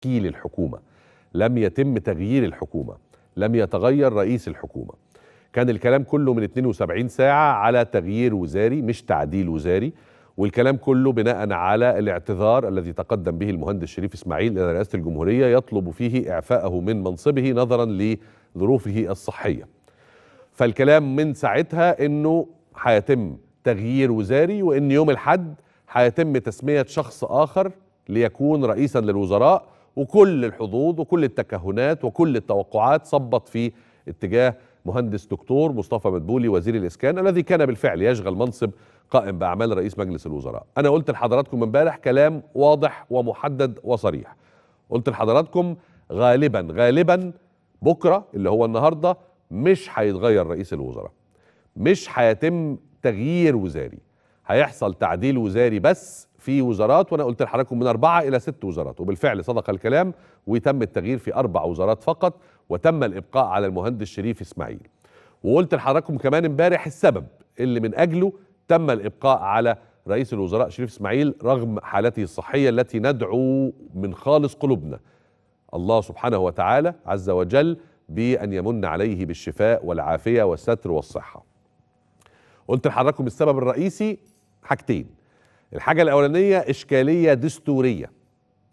تشكيل الحكومة لم يتم تغيير الحكومة لم يتغير رئيس الحكومة كان الكلام كله من 72 ساعة على تغيير وزاري مش تعديل وزاري والكلام كله بناء على الاعتذار الذي تقدم به المهندس شريف اسماعيل إلى رئاسة الجمهورية يطلب فيه إعفاءه من منصبه نظرا لظروفه الصحية فالكلام من ساعتها أنه هيتم تغيير وزاري وأن يوم الحد هيتم تسمية شخص آخر ليكون رئيسا للوزراء وكل الحظوظ وكل التكهنات وكل التوقعات صبت في اتجاه مهندس دكتور مصطفى مدبولي وزير الاسكان الذي كان بالفعل يشغل منصب قائم باعمال رئيس مجلس الوزراء انا قلت لحضراتكم امبارح كلام واضح ومحدد وصريح قلت لحضراتكم غالبا غالبا بكره اللي هو النهارده مش هيتغير رئيس الوزراء مش هيتم تغيير وزاري هيحصل تعديل وزاري بس في وزارات وانا قلت لحضراتكم من اربعه الى ست وزارات وبالفعل صدق الكلام وتم التغيير في اربع وزارات فقط وتم الابقاء على المهندس شريف اسماعيل وقلت لحضراتكم كمان امبارح السبب اللي من اجله تم الابقاء على رئيس الوزراء شريف اسماعيل رغم حالته الصحيه التي ندعو من خالص قلوبنا الله سبحانه وتعالى عز وجل بان يمن عليه بالشفاء والعافيه والستر والصحه. قلت لحضراتكم السبب الرئيسي حاجتين الحاجه الاولانيه اشكاليه دستوريه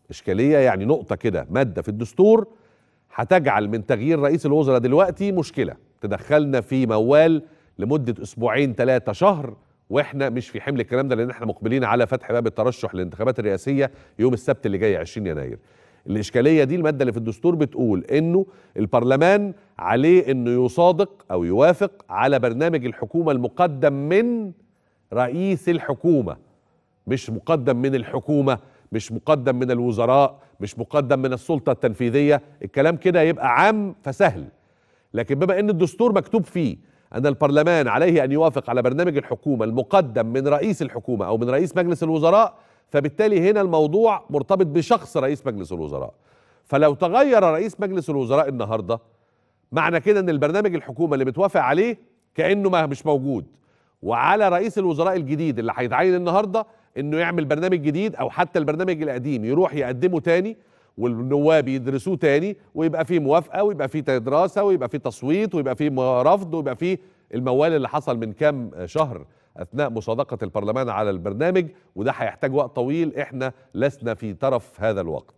اشكاليه يعني نقطه كده ماده في الدستور هتجعل من تغيير رئيس الوزراء دلوقتي مشكله تدخلنا في موال لمده اسبوعين ثلاثه شهر واحنا مش في حمل الكلام ده لان احنا مقبلين على فتح باب الترشح للانتخابات الرئاسيه يوم السبت اللي جاي 20 يناير الاشكاليه دي الماده اللي في الدستور بتقول انه البرلمان عليه انه يصادق او يوافق على برنامج الحكومه المقدم من رئيس الحكومه مش مقدم من الحكومه مش مقدم من الوزراء مش مقدم من السلطه التنفيذيه الكلام كده يبقى عام فسهل لكن بما ان الدستور مكتوب فيه ان البرلمان عليه ان يوافق على برنامج الحكومه المقدم من رئيس الحكومه او من رئيس مجلس الوزراء فبالتالي هنا الموضوع مرتبط بشخص رئيس مجلس الوزراء فلو تغير رئيس مجلس الوزراء النهارده معنى كده ان البرنامج الحكومه اللي متوافق عليه كانه ما مش موجود وعلى رئيس الوزراء الجديد اللي هيتعين النهارده انه يعمل برنامج جديد او حتى البرنامج القديم يروح يقدمه تاني والنواب يدرسوه تاني ويبقى فيه موافقه ويبقى فيه دراسه ويبقى فيه تصويت ويبقى فيه رفض ويبقى فيه الموال اللي حصل من كام شهر اثناء مصادقه البرلمان على البرنامج وده هيحتاج وقت طويل احنا لسنا في طرف هذا الوقت